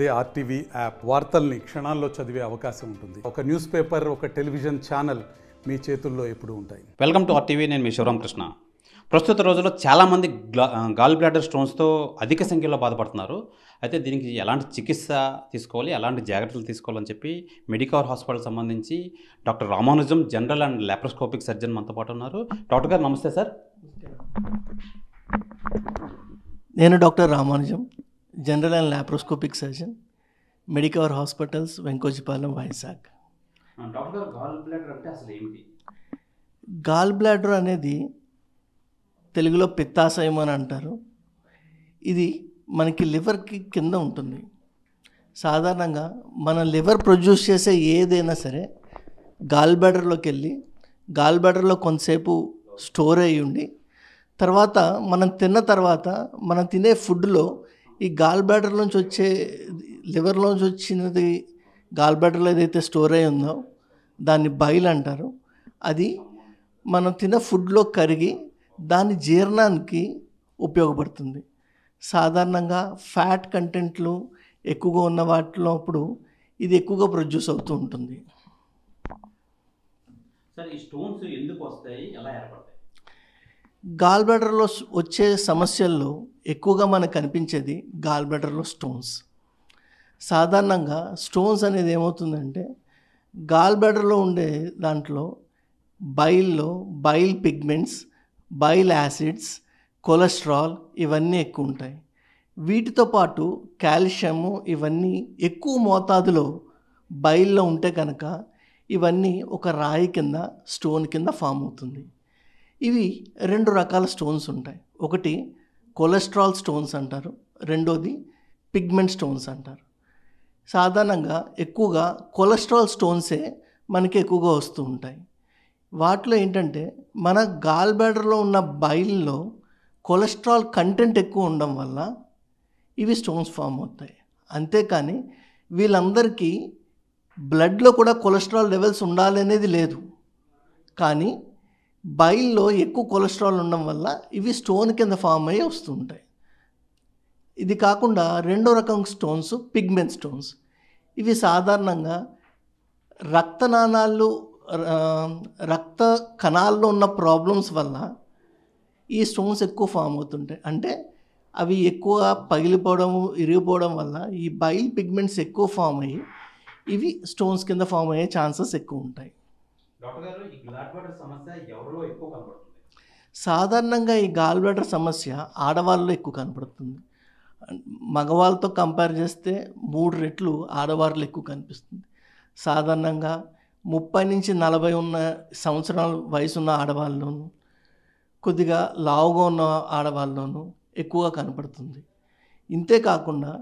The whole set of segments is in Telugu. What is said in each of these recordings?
అదే ఆర్టీవీ యాప్ వార్తల్ని క్షణాల్లో చదివే అవకాశం ఉంటుంది ఒక న్యూస్ పేపర్ ఒక టెలివిజన్ ఛానల్ మీ చేతుల్లో ఎప్పుడు ఉంటాయి వెల్కమ్ టు ఆర్టీవీ నేను మీ శివరామ్ కృష్ణ ప్రస్తుత రోజుల్లో చాలామంది గాల్ బ్లాడర్ స్టోన్స్తో అధిక సంఖ్యలో బాధపడుతున్నారు అయితే దీనికి ఎలాంటి చికిత్స తీసుకోవాలి ఎలాంటి జాగ్రత్తలు తీసుకోవాలని చెప్పి మెడికవర్ హాస్పిటల్ సంబంధించి doctor Ramanujam general and laparoscopic surgeon మనతో పాటు ఉన్నారు డాక్టర్ గారు నమస్తే సార్ నేను doctor Ramanujam general and laparoscopic surgeon Medicover hospitals Venkojipalem Vizag gall bladder అనేది తెలుగులో పిత్తాశయం అని అంటారు ఇది మనకి లివర్కి కింద ఉంటుంది సాధారణంగా మన లివర్ ప్రొడ్యూస్ చేసే ఏదైనా సరే గాల్ బ్లాడర్లోకి వెళ్ళి గాల్ బ్లాడర్లో కొంతసేపు స్టోర్ అయ్యి ఉండి తర్వాత మనం తిన్న తర్వాత మనం తినే ఫుడ్లో ఈ గాల్ బ్యాడర్ నుంచి వచ్చే లివర్లోంచి వచ్చినది గాల్ బ్యాడర్లో ఏదైతే స్టోర్ అయి ఉందో దాన్ని బైల్ అంటారు అది మనం తిన్న ఫుడ్లో కరిగి దాని జీర్ణానికి ఉపయోగపడుతుంది సాధారణంగా ఫ్యాట్ కంటెంట్లు ఎక్కువగా ఉన్న వాటిలో అప్పుడు ఇది ఎక్కువగా ప్రొడ్యూస్ అవుతూ ఉంటుంది సార్ ఈ స్టోన్స్ ఎందుకు వస్తాయి ఎలా ఏర్పడతాయి గాల్ బ్లాడర్లో వచ్చే సమస్యల్లో ఎక్కువగా మనకు కనిపించేది గాల్ బ్లాడర్లో స్టోన్స్ సాధారణంగా స్టోన్స్ అనేది ఏమవుతుందంటే గాల్ బ్లాడర్లో ఉండే దాంట్లో బైల్లో bile pigments bile acids cholesterol ఇవన్నీ ఎక్కువ ఉంటాయి వీటితో పాటు కాల్షియము ఇవన్నీ ఎక్కువ మోతాదులో బైల్లో ఉంటే కనుక ఇవన్నీ ఒక రాయి కింద స్టోన్ కింద ఫామ్ అవుతుంది ఇవి రెండు రకాల స్టోన్స్ ఉంటాయి ఒకటి కొలెస్ట్రాల్ స్టోన్స్ అంటారు రెండోది పిగ్మెంట్ స్టోన్స్ అంటారు సాధారణంగా ఎక్కువగా కొలెస్ట్రాల్ స్టోన్సే మనకి ఎక్కువగా వస్తూ ఉంటాయి వాటిలో ఏంటంటే మన గాల్ బ్యాడర్లో ఉన్న బైల్లో కొలెస్ట్రాల్ కంటెంట్ ఎక్కువ ఉండడం వల్ల ఇవి స్టోన్స్ ఫామ్ అవుతాయి అంతేకాని వీళ్ళందరికీ బ్లడ్లో కూడా కొలెస్ట్రాల్ లెవెల్స్ ఉండాలి అనేది లేదు కానీ బైల్లో ఎక్కువ కొలెస్ట్రాల్ ఉండడం వల్ల ఇవి స్టోన్ కింద ఫామ్ అయ్యి వస్తుంటాయి ఇది కాకుండా రెండో రకం స్టోన్స్ పిగ్మెంట్ స్టోన్స్ ఇవి సాధారణంగా రక్తనాళాలు రక్త కణాల్లో ఉన్న ప్రాబ్లమ్స్ వల్ల ఈ స్టోన్స్ ఎక్కువ ఫామ్ అవుతుంటాయి అంటే అవి ఎక్కువ పగిలిపోవడం ఇరిగిపోవడం వల్ల ఈ బైల్ పిగ్మెంట్స్ ఎక్కువ ఫామ్ అయ్యి ఇవి స్టోన్స్ కింద ఫామ్ అయ్యే ఛాన్సెస్ ఎక్కువ ఉంటాయి సాధారణంగా ఈ గాల్ బ్లాడర్ సమస్య ఆడవాళ్ళలో ఎక్కువ కనపడుతుంది మగవాళ్ళతో కంపేర్ చేస్తే మూడు రెట్లు ఆడవాళ్ళు ఎక్కువ కనిపిస్తుంది సాధారణంగా ముప్పై నుంచి నలభై ఉన్న సంవత్సరాల వయసు ఉన్న ఆడవాళ్ళలోనూ కొద్దిగా లావుగా ఉన్న ఆడవాళ్ళలోనూ ఎక్కువగా కనపడుతుంది ఇంతే కాకుండా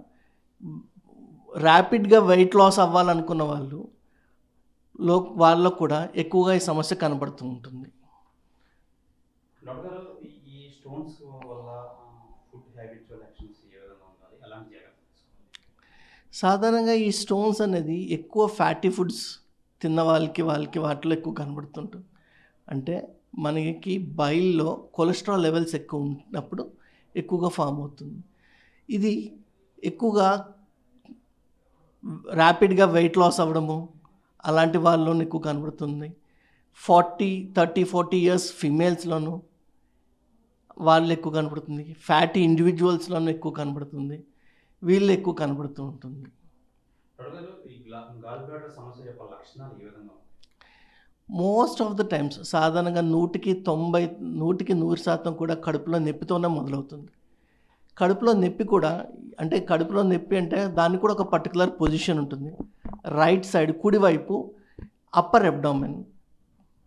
ర్యాపిడ్గా వెయిట్ లాస్ అవ్వాలనుకున్న వాళ్ళు లో వాళ్ళకు కూడా ఎక్కువగా ఈ సమస్య కనబడుతూ ఉంటుంది సాధారణంగా ఈ స్టోన్స్ అనేది ఎక్కువ ఫ్యాటీ ఫుడ్స్ తిన్న వాళ్ళకి వాళ్ళకి వాటిలో ఎక్కువ కనబడుతుంటుంది అంటే మనకి బైల్లో కొలెస్ట్రాల్ లెవెల్స్ ఎక్కువ ఉన్నప్పుడు ఎక్కువగా ఫామ్ అవుతుంది ఇది ఎక్కువగా ర్యాపిడ్గా వెయిట్ లాస్ అవ్వడము అలాంటి వాళ్ళలోనూ ఎక్కువ కనబడుతుంది ఫార్టీ థర్టీ ఫార్టీ ఇయర్స్ ఫిమేల్స్లోనూ వాళ్ళు ఎక్కువ కనబడుతుంది ఫ్యాటీ ఇండివిజువల్స్లోనూ ఎక్కువ కనబడుతుంది వీళ్ళు ఎక్కువ కనబడుతూ ఉంటుంది మోస్ట్ ఆఫ్ ద టైమ్స్ సాధారణంగా నూటికి తొంభై నూటికి నూరు శాతం కూడా కడుపులో నొప్పితోనే మొదలవుతుంది కడుపులో నొప్పి కూడా అంటే కడుపులో నొప్పి అంటే దానికి కూడా ఒక పర్టికులర్ పొజిషన్ ఉంటుంది రైట్ సైడ్ కుడివైపు అప్పర్ అబ్డామెన్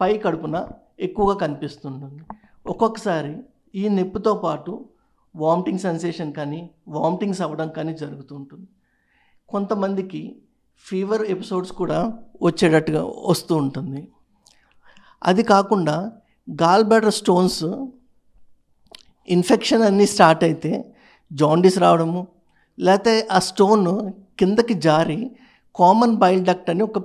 పై కడుపున ఎక్కువగా కనిపిస్తుంటుంది ఒక్కొక్కసారి ఈ నొప్పితో పాటు వామిటింగ్ సెన్సేషన్ కానీ వామిటింగ్స్ అవ్వడం కానీ జరుగుతుంటుంది కొంతమందికి ఫీవర్ ఎపిసోడ్స్ కూడా వచ్చేటట్టుగా వస్తూ ఉంటుంది అది కాకుండా గాల్ బ్లాడర్ స్టోన్స్ ఇన్ఫెక్షన్ అన్నీ స్టార్ట్ అయితే జాండీస్ రావడము లేకపోతే ఆ స్టోన్ కిందకి జారి కామన్ బైల్ డక్ట్ అని ఒక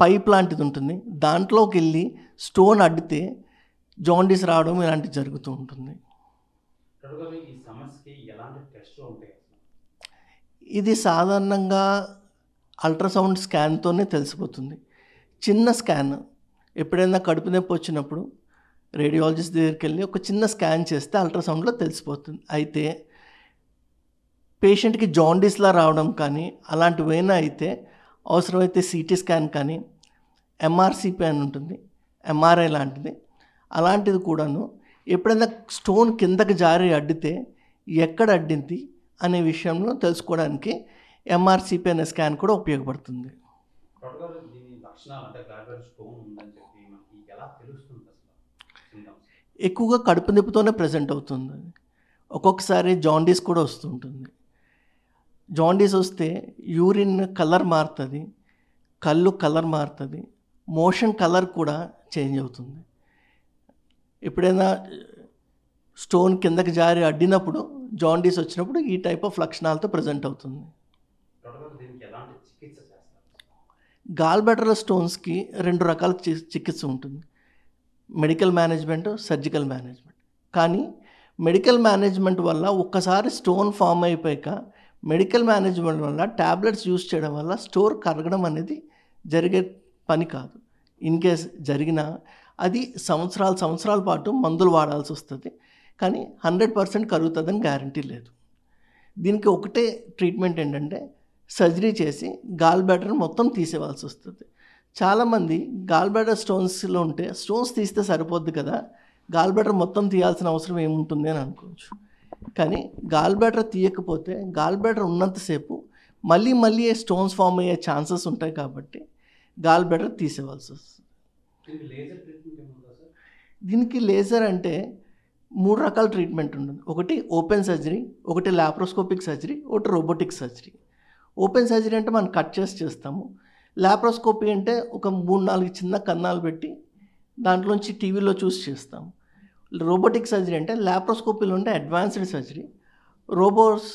పైప్ లాంటిది ఉంటుంది దాంట్లోకి వెళ్ళి స్టోన్ అడ్డితే జాండీస్ రావడం ఇలాంటివి జరుగుతూ ఉంటుంది ఇది సాధారణంగా అల్ట్రాసౌండ్ స్కాన్తోనే తెలిసిపోతుంది చిన్న స్కాన్ ఎప్పుడైనా కడుపు నొప్పి వచ్చినప్పుడు రేడియాలజిస్ట్ దగ్గరికి వెళ్ళి ఒక చిన్న స్కాన్ చేస్తే అల్ట్రాసౌండ్లో తెలిసిపోతుంది అయితే పేషెంట్కి జాండీస్లా రావడం కానీ అలాంటివైనా అయితే అవసరమైతే సిటీ స్కాన్ కానీ ఎంఆర్సిపి అని ఉంటుంది ఎంఆర్ఐ లాంటిది అలాంటిది కూడాను ఎప్పుడైనా స్టోన్ కిందకి జారి అడ్డితే ఎక్కడ అడ్డింది అనే విషయంలో తెలుసుకోవడానికి ఎంఆర్సిపి అనే స్కాన్ కూడా ఉపయోగపడుతుంది ఎక్కువగా కడుపు నొప్పితోనే ప్రజెంట్ అవుతుంది ఒక్కొక్కసారి జాండీస్ కూడా వస్తుంటుంది జాండీస్ వస్తే యూరిన్ కలర్ మారుతుంది కళ్ళు కలర్ మారుతుంది మోషన్ కలర్ కూడా చేంజ్ అవుతుంది ఎప్పుడైనా స్టోన్ కిందకి జారి అడ్డినప్పుడు జాండీస్ వచ్చినప్పుడు ఈ టైప్ ఆఫ్ లక్షణాలతో ప్రజెంట్ అవుతుంది గాల్ స్టోన్స్కి రెండు రకాల చికిత్స ఉంటుంది మెడికల్ మేనేజ్మెంట్ సర్జికల్ మేనేజ్మెంట్ కానీ మెడికల్ మేనేజ్మెంట్ వల్ల ఒక్కసారి స్టోన్ ఫామ్ అయిపోయాక మెడికల్ మేనేజ్మెంట్ వల్ల ట్యాబ్లెట్స్ యూస్ చేయడం వల్ల స్టోర్ కరగడం అనేది జరిగే పని కాదు ఇన్ కేస్ జరిగినా అది సంవత్సరాల సంవత్సరాల పాటు మందులు వాడాల్సి వస్తుంది కానీ హండ్రెడ్ పర్సెంట్ కరుగుతుందని గ్యారంటీ లేదు దీనికి ఒకటే ట్రీట్మెంట్ ఏంటంటే సర్జరీ చేసి గాల్ బ్యాటర్ మొత్తం తీసేవాల్సి వస్తుంది చాలామంది గాల్బ్లాడర్ స్టోన్స్లో ఉంటే స్టోన్స్ తీస్తే సరిపోద్ది కదా గాల్బ్లాడర్ మొత్తం తీయాల్సిన అవసరం ఏముంటుంది అని అనుకోవచ్చు కానీ గాల్బ్లాడర్ తీయకపోతే గాల్బ్లాడర్ ఉన్నంతసేపు మళ్ళీ మళ్ళీ స్టోన్స్ ఫామ్ అయ్యే ఛాన్సెస్ ఉంటాయి కాబట్టి గాల్బ్లాడర్ తీసేవాల్సి వస్తుంది దీనికి లేజర్ అంటే మూడు రకాల ట్రీట్మెంట్ ఉంటుంది ఒకటి ఓపెన్ సర్జరీ ఒకటి లాప్రోస్కోపిక్ సర్జరీ ఒకటి రోబోటిక్ సర్జరీ ఓపెన్ సర్జరీ అంటే మనం కట్ చేసి చేస్తాము లాప్రోస్కోపీ అంటే ఒక మూడు నాలుగు చిన్న కన్నాలు పెట్టి దాంట్లోంచి టీవీలో చూసి చేస్తాం రోబోటిక్ సర్జరీ అంటే లాప్రోస్కోపీలో ఉంటే అడ్వాన్స్డ్ సర్జరీ రోబోట్స్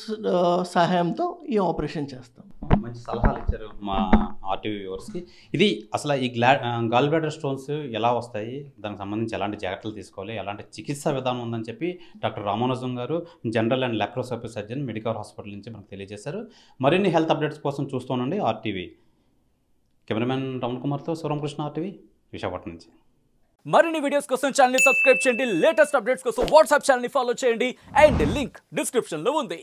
సహాయంతో ఈ ఆపరేషన్ చేస్తాం మంచి సలహాలు ఇచ్చారు మా ఆర్టీవీ వ్యూవర్స్కి ఇది అసలు ఈ గ్లా గాల్ స్టోన్స్ ఎలా వస్తాయి దానికి సంబంధించి ఎలాంటి జాగ్రత్తలు తీసుకోవాలి ఎలాంటి చికిత్స విధానం ఉందని చెప్పి డాక్టర్ రామానుజం గారు general and laparoscopy surgeon medical hospital నుంచి మనకు తెలియజేశారు మరిన్ని హెల్త్ అప్డేట్స్ కోసం ఉండండి ఆర్టీవీ కెమెరామెన్ రమణ్ కుమార్తో సూరంకృష్ణ ఆర్టీవీ విశాఖపట్నం నుంచి మరిన్ని వీడియోస్ కోసం ఛానల్ని సబ్స్క్రైబ్ చేయండి లేటెస్ట్ అప్డేట్స్ కోసం వాట్సాప్ ఛానల్ని ఫాలో చేయండి అండ్ లింక్ డిస్క్రిప్షన్లో ఉంది